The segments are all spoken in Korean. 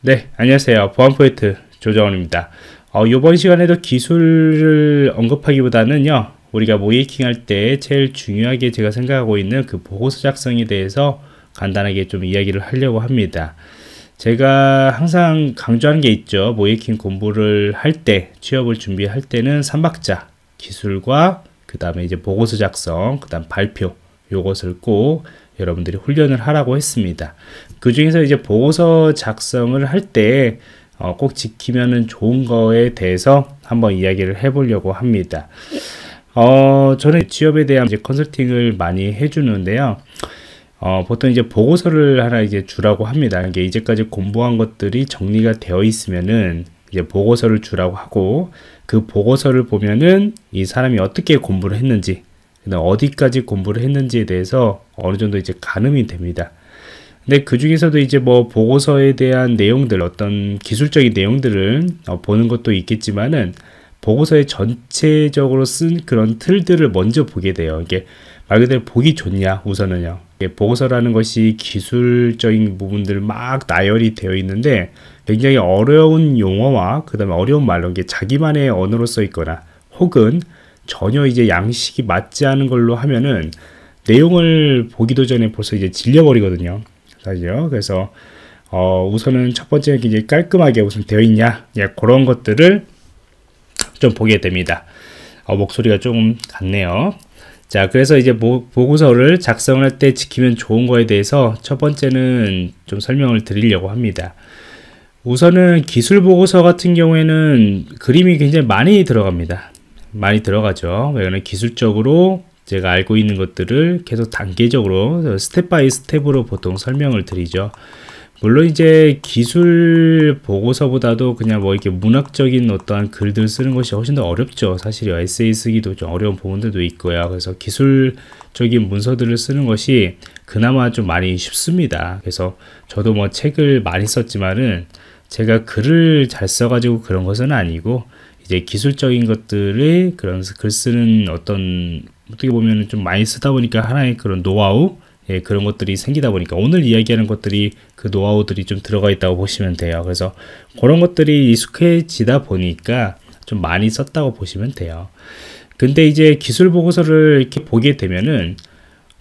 네, 안녕하세요. 보안포인트 조정원입니다. 어, 이번 시간에도 기술을 언급하기보다는요, 우리가 모이킹 할 때 제일 중요하게 제가 생각하고 있는 그 보고서 작성에 대해서 간단하게 좀 이야기를 하려고 합니다. 제가 항상 강조하는 게 있죠. 모이킹 공부를 할 때, 취업을 준비할 때는 3박자, 기술과 그 다음에 이제 보고서 작성, 그 다음 발표, 요것을 꼭 여러분들이 훈련을 하라고 했습니다. 그 중에서 이제 보고서 작성을 할때 어, 꼭지키면 좋은 거에 대해서 한번 이야기를 해보려고 합니다. 어, 저는 취업에 대한 이제 컨설팅을 많이 해주는데요. 어, 보통 이제 보고서를 하나 이제 주라고 합니다. 이게 이제까지 공부한 것들이 정리가 되어 있으면은 이제 보고서를 주라고 하고 그 보고서를 보면은 이 사람이 어떻게 공부를 했는지 그다음 어디까지 공부를 했는지에 대해서 어느 정도 이제 가늠이 됩니다. 근데 그 중에서도 이제 뭐 보고서에 대한 내용들 어떤 기술적인 내용들을 어, 보는 것도 있겠지만은 보고서의 전체적으로 쓴 그런 틀들을 먼저 보게 돼요. 이게 말 그대로 보기 좋냐 우선은요. 보고서라는 것이 기술적인 부분들 막 나열이 되어 있는데 굉장히 어려운 용어와 그 다음에 어려운 말로 이게 자기만의 언어로 써 있거나 혹은 전혀 이제 양식이 맞지 않은 걸로 하면은 내용을 보기도 전에 벌써 이제 질려버리거든요. 사실요. 그래서 어, 우선은 첫 번째 이제 깔끔하게 우선 되어 있냐, 예, 그런 것들을 좀 보게 됩니다. 어, 목소리가 조금 같네요. 자, 그래서 이제 모, 보고서를 작성할때 지키면 좋은 거에 대해서 첫 번째는 좀 설명을 드리려고 합니다. 우선은 기술 보고서 같은 경우에는 그림이 굉장히 많이 들어갑니다. 많이 들어가죠. 왜냐하면 기술적으로 제가 알고 있는 것들을 계속 단계적으로 스텝 바이 스텝으로 보통 설명을 드리죠. 물론 이제 기술 보고서보다도 그냥 뭐 이렇게 문학적인 어떠한 글들 쓰는 것이 훨씬 더 어렵죠. 사실 에세이 쓰기도 좀 어려운 부분들도 있고요. 그래서 기술적인 문서들을 쓰는 것이 그나마 좀 많이 쉽습니다. 그래서 저도 뭐 책을 많이 썼지만은 제가 글을 잘 써가지고 그런 것은 아니고 이제 기술적인 것들을 그런 글 쓰는 어떤 어떻게 보면 좀 많이 쓰다 보니까 하나의 그런 노하우 예, 그런 것들이 생기다 보니까 오늘 이야기하는 것들이 그 노하우들이 좀 들어가 있다고 보시면 돼요. 그래서 그런 것들이 익숙해지다 보니까 좀 많이 썼다고 보시면 돼요. 근데 이제 기술 보고서를 이렇게 보게 되면은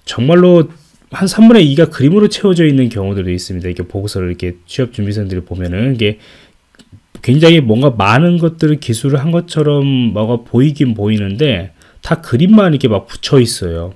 정말로 한 3분의 2가 그림으로 채워져 있는 경우들도 있습니다. 이렇게 보고서를 이렇게 취업 준비생들이 보면은 이게 굉장히 뭔가 많은 것들을 기술을 한 것처럼 뭐가 보이긴 보이는데 다 그림만 이렇게 막 붙여 있어요.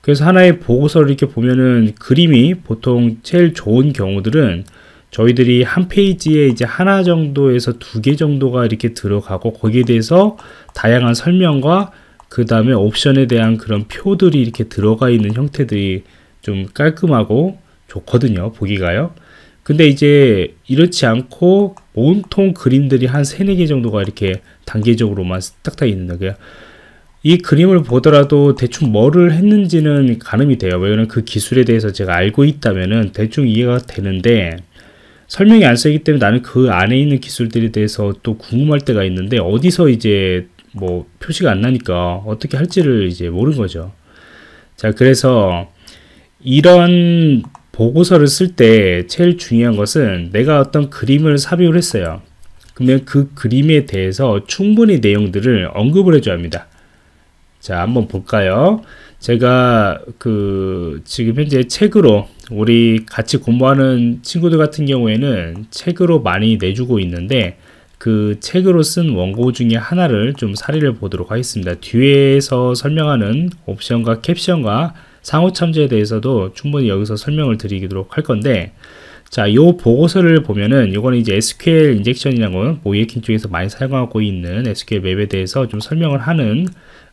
그래서 하나의 보고서를 이렇게 보면은 그림이 보통 제일 좋은 경우들은 저희들이 한 페이지에 이제 하나 정도에서 두 개 정도가 이렇게 들어가고 거기에 대해서 다양한 설명과 그 다음에 옵션에 대한 그런 표들이 이렇게 들어가 있는 형태들이 좀 깔끔하고 좋거든요 보기가요 근데 이제 이렇지 않고 온통 그림들이 한 3, 4개 정도가 이렇게 단계적으로만 딱딱 있는 거예요. 이 그림을 보더라도 대충 뭐를 했는지는 가늠이 돼요. 왜냐면 그 기술에 대해서 제가 알고 있다면은 대충 이해가 되는데 설명이 안 쓰이기 때문에 나는 그 안에 있는 기술들에 대해서 또 궁금할 때가 있는데 어디서 이제 뭐 표시가 안 나니까 어떻게 할지를 이제 모르는 거죠. 자, 그래서 이런 보고서를 쓸 때 제일 중요한 것은 내가 어떤 그림을 삽입을 했어요. 그러면 그 그림에 대해서 충분히 내용들을 언급을 해줘야 합니다. 자, 한번 볼까요? 제가 그 지금 현재 책으로 우리 같이 공부하는 친구들 같은 경우에는 책으로 많이 내주고 있는데 그 책으로 쓴 원고 중에 하나를 좀 사례를 보도록 하겠습니다. 뒤에서 설명하는 옵션과 캡션과 상호 참조에 대해서도 충분히 여기서 설명을 드리도록 할 건데 자, 요 보고서를 보면은 요거는 이제 SQL 인젝션이라는 모이에킹 쪽에서 많이 사용하고 있는 SQL 맵에 대해서 좀 설명을 하는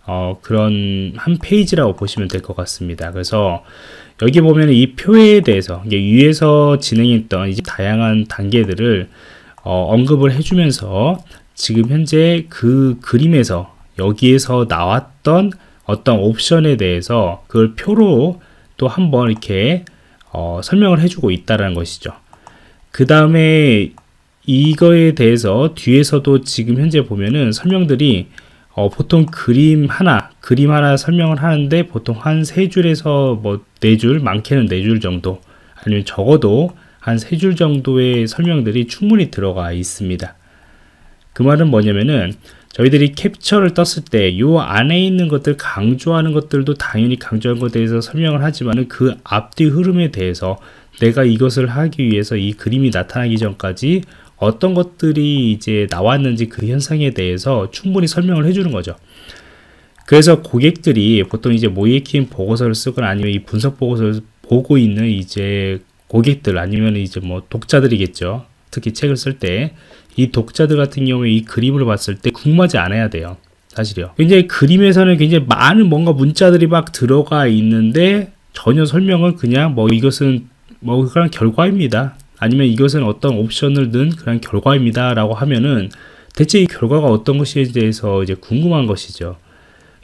어, 그런 한 페이지라고 보시면 될 것 같습니다. 그래서 여기 보면 이 표에 대해서 이게 위에서 진행했던 이제 다양한 단계들을 어, 언급을 해주면서 지금 현재 그 그림에서 여기에서 나왔던 어떤 옵션에 대해서 그걸 표로 또 한번 이렇게 어, 설명을 해주고 있다는 것이죠. 그 다음에 이거에 대해서 뒤에서도 지금 현재 보면은 설명들이 어, 보통 그림 하나, 그림 하나 설명을 하는데 보통 한 세 줄에서 뭐 네 줄, 많게는 네 줄 정도, 아니면 적어도 한 세 줄 정도의 설명들이 충분히 들어가 있습니다. 그 말은 뭐냐면은 저희들이 캡처를 떴을 때 이 안에 있는 것들 강조하는 것들도 당연히 강조한 것에 대해서 설명을 하지만 그 앞뒤 흐름에 대해서 내가 이것을 하기 위해서 이 그림이 나타나기 전까지 어떤 것들이 이제 나왔는지 그 현상에 대해서 충분히 설명을 해주는 거죠. 그래서 고객들이 보통 이제 모이킹 보고서를 쓰거나 아니면 이 분석 보고서를 보고 있는 이제 고객들 아니면 이제 뭐 독자들이겠죠. 특히 책을 쓸 때 이 독자들 같은 경우에 이 그림을 봤을 때 궁금하지 않아야 돼요. 사실이요. 굉장히 그림에서는 굉장히 많은 뭔가 문자들이 막 들어가 있는데 전혀 설명은 그냥 뭐 이것은 뭐 그런 결과입니다. 아니면 이것은 어떤 옵션을 넣은 그런 결과입니다. 라고 하면은 대체 이 결과가 어떤 것에 대해서 이제 궁금한 것이죠.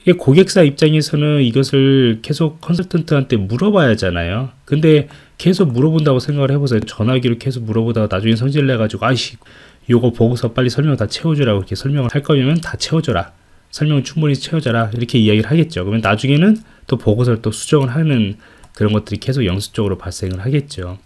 이게 고객사 입장에서는 이것을 계속 컨설턴트한테 물어봐야 하잖아요. 근데 계속 물어본다고 생각을 해보세요. 전화기를 계속 물어보다가 나중에 성질내가지고 아이씨 요거 보고서 빨리 설명 다 채워주라고 이렇게 설명을 할 거면 다 채워줘라. 설명 을 충분히 채워줘라 이렇게 이야기를 하겠죠. 그러면 나중에는 또 보고서를 또 수정을 하는 그런 것들이 계속 연습적으로 발생을 하겠죠.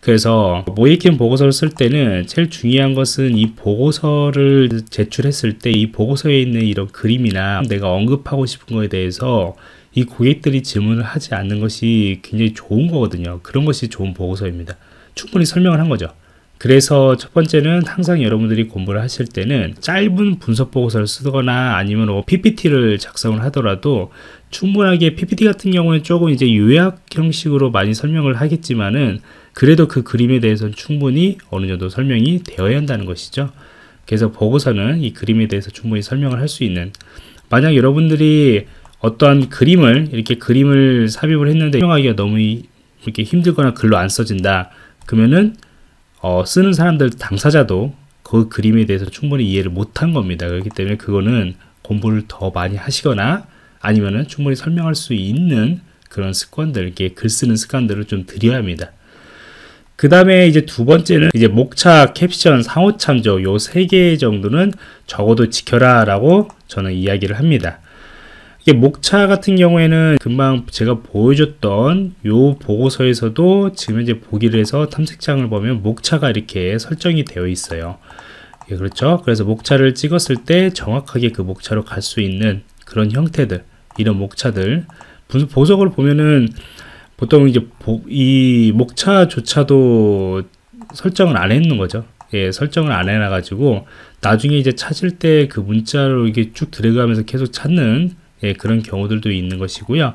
그래서 모의캠 보고서를 쓸 때는 제일 중요한 것은 이 보고서를 제출했을 때 이 보고서에 있는 이런 그림이나 내가 언급하고 싶은 거에 대해서 이 고객들이 질문을 하지 않는 것이 굉장히 좋은 거거든요. 그런 것이 좋은 보고서입니다. 충분히 설명을 한 거죠. 그래서 첫 번째는 항상 여러분들이 공부를 하실 때는 짧은 분석 보고서를 쓰거나 아니면 뭐 PPT를 작성을 하더라도 충분하게 PPT 같은 경우는 조금 이제 요약 형식으로 많이 설명을 하겠지만은 그래도 그 그림에 대해서는 충분히 어느 정도 설명이 되어야 한다는 것이죠. 그래서 보고서는 이 그림에 대해서 충분히 설명을 할 수 있는 만약 여러분들이 어떠한 그림을 이렇게 그림을 삽입을 했는데 설용하기가 너무 이렇게 힘들거나 글로 안 써진다 그러면은 어, 쓰는 사람들 당사자도 그 그림에 대해서 충분히 이해를 못한 겁니다 그렇기 때문에 그거는 공부를 더 많이 하시거나 아니면은 충분히 설명할 수 있는 그런 습관들 이렇게 글 쓰는 습관들을 좀 드려야 합니다 그 다음에 이제 두 번째는 이제 목차, 캡션, 상호 참조 요 세 개 정도는 적어도 지켜라 라고 저는 이야기를 합니다. 목차 같은 경우에는 금방 제가 보여줬던 요 보고서에서도 지금 이제 보기를 해서 탐색창을 보면 목차가 이렇게 설정이 되어 있어요. 예, 그렇죠. 그래서 목차를 찍었을 때 정확하게 그 목차로 갈 수 있는 그런 형태들, 이런 목차들. 보석을 보면은 보통 이제 보, 이 목차조차도 설정을 안 했는 거죠. 예, 설정을 안 해놔가지고 나중에 이제 찾을 때 그 문자로 이게 쭉 들어가면서 계속 찾는 예, 그런 경우들도 있는 것이고요.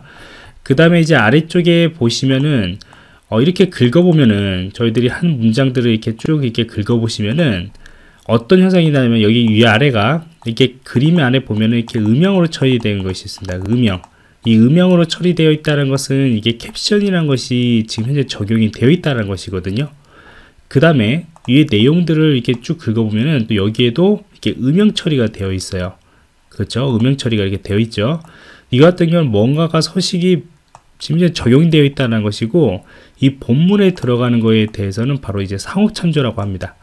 그 다음에 이제 아래쪽에 보시면은 어, 이렇게 긁어보면은 저희들이 한 문장들을 이렇게 쭉 이렇게 긁어보시면은 어떤 현상이 나냐면 여기 위아래가 이렇게 그림 안에 보면은 이렇게 음영으로 처리된 것이 있습니다. 음영. 이 음영으로 처리되어 있다는 것은 이게 캡션이라는 것이 지금 현재 적용이 되어 있다는 것이거든요. 그 다음에 위에 내용들을 이렇게 쭉 긁어보면은 또 여기에도 이렇게 음영 처리가 되어 있어요. 그렇죠? 음영 처리가 이렇게 되어 있죠. 이 같은 경우는 뭔가가 서식이 심지어 적용되어 있다는 것이고 이 본문에 들어가는 것에 대해서는 바로 이제 상호 참조라고 합니다.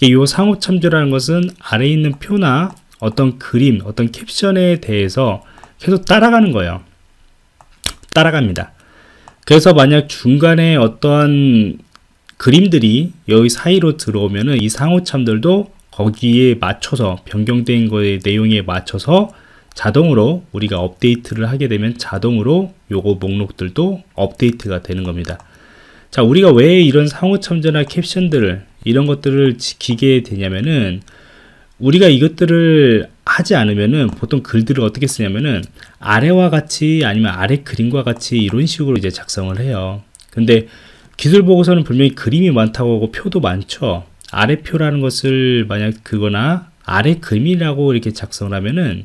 이 상호 참조라는 것은 아래 있는 표나 어떤 그림, 어떤 캡션에 대해서 계속 따라가는 거예요. 따라갑니다. 그래서 만약 중간에 어떠한 그림들이 여기 사이로 들어오면은 이 상호참들도 거기에 맞춰서 변경된 거의 내용에 맞춰서 자동으로 우리가 업데이트를 하게 되면 자동으로 요거 목록들도 업데이트가 되는 겁니다. 자, 우리가 왜 이런 상호 참조나 캡션들을 이런 것들을 지키게 되냐면은 우리가 이것들을 하지 않으면은 보통 글들을 어떻게 쓰냐면은 아래와 같이 아니면 아래 그림과 같이 이런 식으로 이제 작성을 해요. 근데 기술 보고서는 분명히 그림이 많다고 하고 표도 많죠. 아래표라는 것을 만약 그거나 아래 금이라고 이렇게 작성을 하면은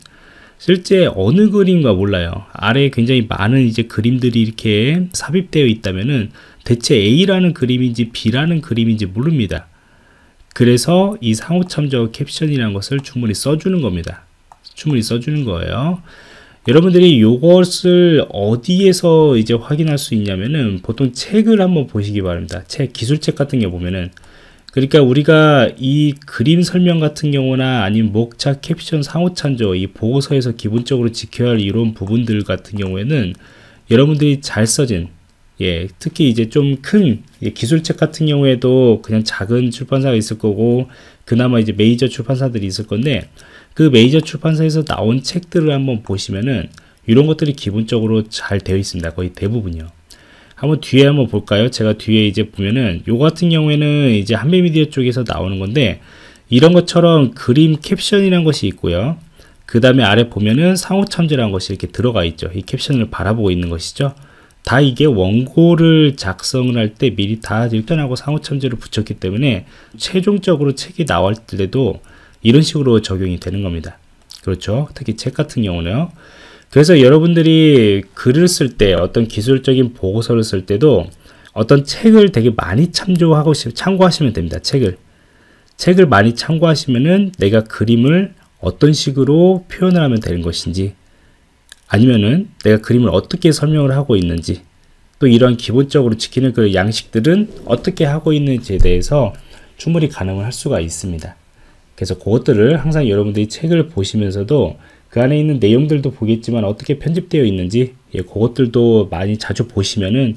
실제 어느 그림인가 몰라요. 아래에 굉장히 많은 이제 그림들이 이렇게 삽입되어 있다면은 대체 A라는 그림인지 B라는 그림인지 모릅니다. 그래서 이 상호 참조 캡션이라는 것을 충분히 써주는 겁니다. 충분히 써주는 거예요. 여러분들이 이것을 어디에서 이제 확인할 수 있냐면은 보통 책을 한번 보시기 바랍니다. 책, 기술책 같은 게 보면은 그러니까 우리가 이 그림 설명 같은 경우나 아니면 목차 캡션 상호 찬조 이 보고서에서 기본적으로 지켜야 할 이런 부분들 같은 경우에는 여러분들이 잘 써진 예, 특히 이제 좀 큰 기술책 같은 경우에도 그냥 작은 출판사가 있을 거고 그나마 이제 메이저 출판사들이 있을 건데 그 메이저 출판사에서 나온 책들을 한번 보시면은 이런 것들이 기본적으로 잘 되어 있습니다. 거의 대부분요. 이 한번 뒤에 한번 볼까요? 제가 뒤에 이제 보면은 요 같은 경우에는 이제 한매미디어 쪽에서 나오는 건데 이런 것처럼 그림 캡션이란 것이 있고요. 그 다음에 아래 보면은 상호 참조라는 것이 이렇게 들어가 있죠. 이 캡션을 바라보고 있는 것이죠. 다 이게 원고를 작성을 할 때 미리 다 일단하고 상호 참조를 붙였기 때문에 최종적으로 책이 나올 때도 이런 식으로 적용이 되는 겁니다. 그렇죠. 특히 책 같은 경우는요. 그래서 여러분들이 글을 쓸 때 어떤 기술적인 보고서를 쓸 때도 어떤 책을 되게 많이 참조하고 참고하시면 됩니다. 책을 책을 많이 참고하시면은 내가 그림을 어떤 식으로 표현을 하면 되는 것인지 아니면은 내가 그림을 어떻게 설명을 하고 있는지 또 이러한 기본적으로 지키는 그 양식들은 어떻게 하고 있는지에 대해서 충분히 가능을 할 수가 있습니다. 그래서 그것들을 항상 여러분들이 책을 보시면서도 그 안에 있는 내용들도 보겠지만 어떻게 편집되어 있는지 예, 그것들도 많이 자주 보시면은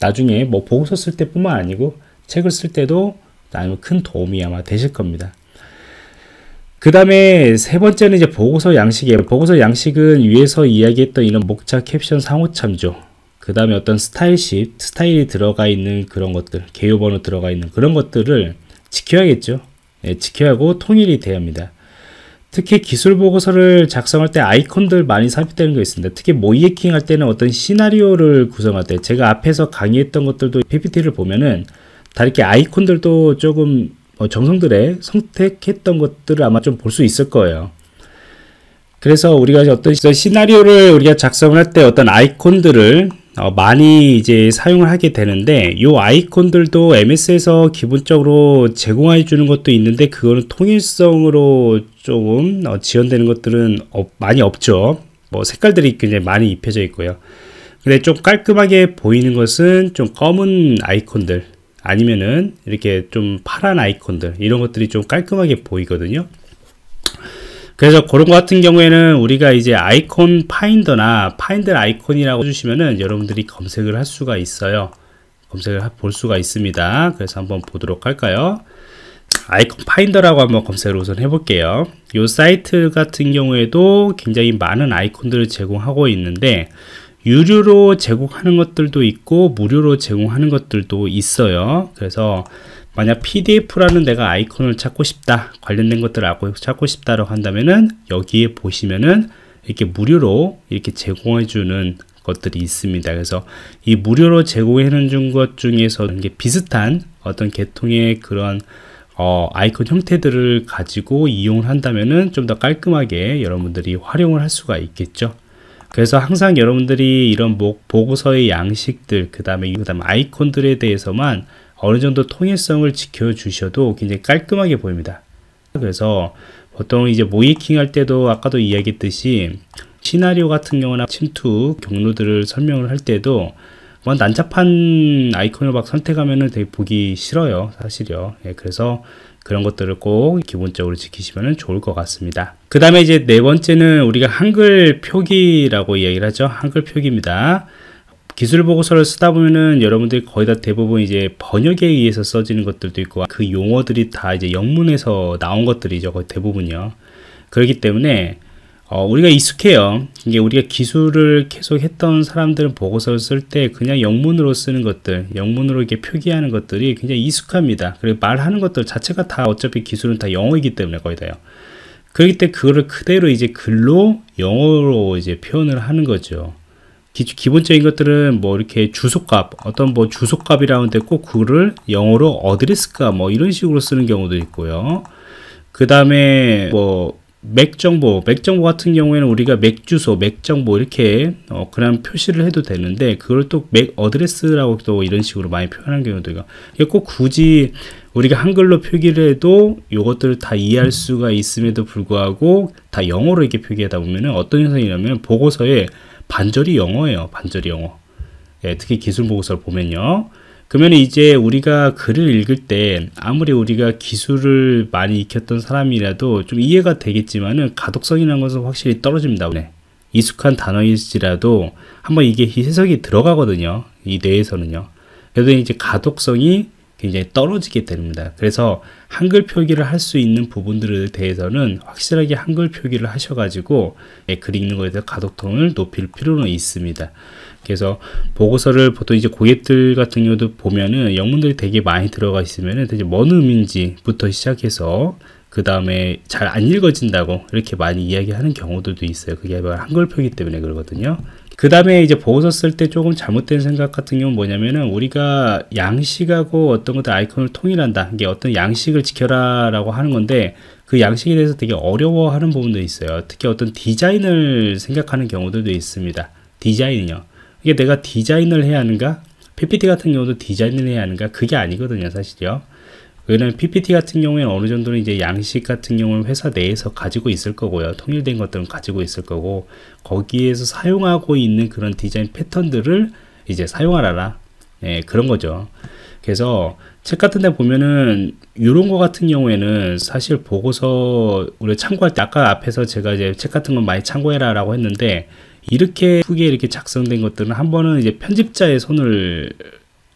나중에 뭐 보고서 쓸 때뿐만 아니고 책을 쓸 때도 나는 큰 도움이 아마 되실 겁니다. 그 다음에 세 번째는 이제 보고서 양식이에요. 보고서 양식은 위에서 이야기했던 이런 목차, 캡션, 상호 참조. 그 다음에 어떤 스타일십, 스타일이 들어가 있는 그런 것들, 개요번호 들어가 있는 그런 것들을 지켜야겠죠. 예, 지켜야 하고 통일이 돼야 합니다. 특히 기술 보고서를 작성할 때 아이콘들 많이 삽입되는 게 있습니다. 특히 모이에킹 할 때는 어떤 시나리오를 구성할 때 제가 앞에서 강의했던 것들도 PPT를 보면은 다 이렇게 아이콘들도 조금 뭐 정성들에 선택했던 것들을 아마 좀 볼 수 있을 거예요. 그래서 우리가 어떤 시나리오를 우리가 작성을 할 때 어떤 아이콘들을 어, 많이 이제 사용을 하게 되는데 이 아이콘들도 MS에서 기본적으로 제공해 주는 것도 있는데 그거는 통일성으로 조금 어, 지연되는 것들은 많이 없죠. 뭐 색깔들이 굉장히 많이 입혀져 있고요. 근데 좀 깔끔하게 보이는 것은 좀 검은 아이콘들 아니면은 이렇게 좀 파란 아이콘들 이런 것들이 좀 깔끔하게 보이거든요. 그래서 그런 것 같은 경우에는 우리가 이제 아이콘 파인더나 파인더 아이콘이라고 해주시면은 여러분들이 검색을 할 수가 있어요. 검색을 볼 수가 있습니다. 그래서 한번 보도록 할까요? 아이콘 파인더라고 한번 검색을 우선 해볼게요. 요 사이트 같은 경우에도 굉장히 많은 아이콘들을 제공하고 있는데 유료로 제공하는 것들도 있고 무료로 제공하는 것들도 있어요. 그래서 만약 PDF라는 내가 아이콘을 찾고 싶다 관련된 것들을 찾고 싶다라고 한다면은 여기에 보시면은 이렇게 무료로 이렇게 제공해주는 것들이 있습니다. 그래서 이 무료로 제공해 놓은 것 중에서 이게 비슷한 어떤 계통의 그런 어, 아이콘 형태들을 가지고 이용을 한다면은 좀 더 깔끔하게 여러분들이 활용을 할 수가 있겠죠. 그래서 항상 여러분들이 이런 보고서의 양식들, 그 다음에 그다음 아이콘들에 대해서만 어느 정도 통일성을 지켜주셔도 굉장히 깔끔하게 보입니다. 그래서 보통 이제 모이킹 할 때도 아까도 이야기했듯이 시나리오 같은 경우나 침투 경로들을 설명을 할 때도 뭐 난잡한 아이콘을 막 선택하면은 되게 보기 싫어요 사실요 이 예, 그래서 그런 것들을 꼭 기본적으로 지키시면 좋을 것 같습니다 그 다음에 이제 네 번째는 우리가 한글 표기라고 얘기를 하죠 한글 표기입니다 기술 보고서를 쓰다 보면은 여러분들이 거의 다 대부분 이제 번역에 의해서 써지는 것들도 있고 그 용어들이 다 이제 영문에서 나온 것들이죠 거의 대부분요 이 그렇기 때문에 어, 우리가 익숙해요. 이게 우리가 기술을 계속 했던 사람들은 보고서를 쓸 때 그냥 영문으로 쓰는 것들, 영문으로 이렇게 표기하는 것들이 굉장히 익숙합니다. 그리고 말하는 것들 자체가 다 어차피 기술은 다 영어이기 때문에 거의 다요. 그렇기 때문에 그거를 그대로 이제 글로 영어로 이제 표현을 하는 거죠. 기, 본적인 것들은 뭐 이렇게 주소값 어떤 뭐 주소값이라는데 꼭 그거를 영어로 어드레스값 뭐 이런 식으로 쓰는 경우도 있고요 그 다음에 뭐 맥정보, 맥정보 같은 경우에는 우리가 맥주소, 맥정보 이렇게 어, 그냥 표시를 해도 되는데 그걸 또 맥 어드레스라고 또 이런 식으로 많이 표현한 경우도 있고 꼭 굳이 우리가 한글로 표기를 해도 이것들을 다 이해할 수가 있음에도 불구하고 다 영어로 이렇게 표기하다 보면은 어떤 현상이냐면 보고서에 반절이 영어예요. 반절이 영어. 예, 특히 기술 보고서를 보면요. 그러면 이제 우리가 글을 읽을 때 아무리 우리가 기술을 많이 익혔던 사람이라도 좀 이해가 되겠지만은 가독성이라는 것은 확실히 떨어집니다. 네. 익숙한 단어일지라도 한번 이게 해석이 들어가거든요. 이 뇌에서는요. 그래서 이제 가독성이 굉장히 떨어지게 됩니다. 그래서 한글 표기를 할 수 있는 부분들에 대해서는 확실하게 한글 표기를 하셔가지고 예, 글 읽는 것에 대해 가독통을 높일 필요는 있습니다. 그래서 보고서를 보통 이제 고객들 같은 경우도 보면은 영문들이 되게 많이 들어가 있으면은 대체 뭔 의미인지부터 시작해서 그 다음에 잘 안 읽어진다고 이렇게 많이 이야기하는 경우들도 있어요. 그게 한글 표기 때문에 그러거든요. 그 다음에 이제 보고서 쓸 때 조금 잘못된 생각 같은 경우는 뭐냐면은 우리가 양식하고 어떤 것들 아이콘을 통일한다. 이게 어떤 양식을 지켜라 라고 하는 건데 그 양식에 대해서 되게 어려워하는 부분도 있어요. 특히 어떤 디자인을 생각하는 경우들도 있습니다. 디자인이요. 이게 내가 디자인을 해야 하는가? PPT 같은 경우도 디자인을 해야 하는가? 그게 아니거든요, 사실요. 이 왜냐하면 PPT 같은 경우에는 어느 정도는 이제 양식 같은 경우는 회사 내에서 가지고 있을 거고요. 통일된 것들은 가지고 있을 거고 거기에서 사용하고 있는 그런 디자인 패턴들을 이제 사용하라 예, 그런 거죠. 그래서 책 같은 데 보면은 이런 거 같은 경우에는 사실 보고서 우리 참고할 때 아까 앞에서 제가 이제 책 같은 건 많이 참고해라 라고 했는데 이렇게 후기에 이렇게 작성된 것들은 한 번은 이제 편집자의 손을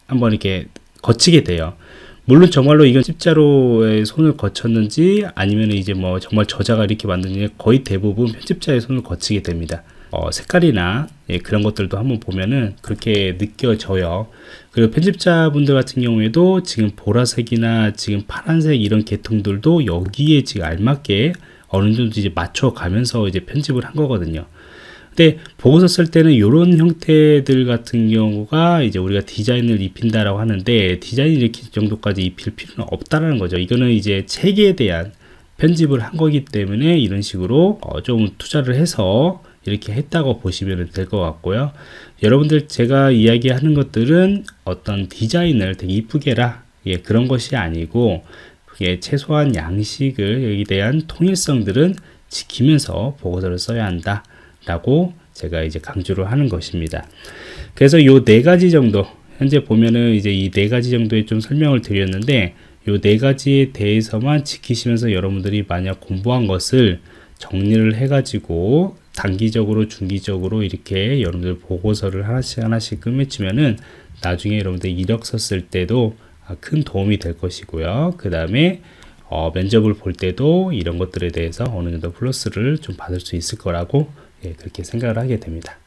한 번 이렇게 거치게 돼요. 물론 정말로 이건 집자로의 손을 거쳤는지 아니면 이제 뭐 정말 저자가 이렇게 만드는지 거의 대부분 편집자의 손을 거치게 됩니다. 어, 색깔이나 예, 그런 것들도 한번 보면은 그렇게 느껴져요. 그리고 편집자분들 같은 경우에도 지금 보라색이나 지금 파란색 이런 계통들도 여기에 지금 알맞게 어느 정도 이제 맞춰가면서 이제 편집을 한 거거든요. 때 보고서 쓸 때는 이런 형태들 같은 경우가 이제 우리가 디자인을 입힌다라고 하는데 디자인 이렇게 정도까지 입힐 필요는 없다라는 거죠. 이거는 이제 책에 대한 편집을 한 거기 때문에 이런 식으로 어좀 투자를 해서 이렇게 했다고 보시면 될 것 같고요. 여러분들 제가 이야기하는 것들은 어떤 디자인을 되게 이쁘게라 예, 그런 것이 아니고 예, 최소한 양식을 여기 대한 통일성들은 지키면서 보고서를 써야 한다. 라고 제가 이제 강조를 하는 것입니다. 그래서 요 네 가지 정도 현재 보면은 이제 이 네 가지 정도에좀 설명을 드렸는데 요 네 가지에 대해서만 지키시면서 여러분들이 만약 공부한 것을 정리를 해가지고 단기적으로 중기적으로 이렇게 여러분들 보고서를 하나씩 하나씩 끄매치면은 나중에 여러분들 이력서 쓸 때도 아, 큰 도움이 될 것이고요. 그 다음에 어, 면접을 볼 때도 이런 것들에 대해서 어느 정도 플러스를 좀 받을 수 있을 거라고 예, 그렇게 생각을 하게 됩니다.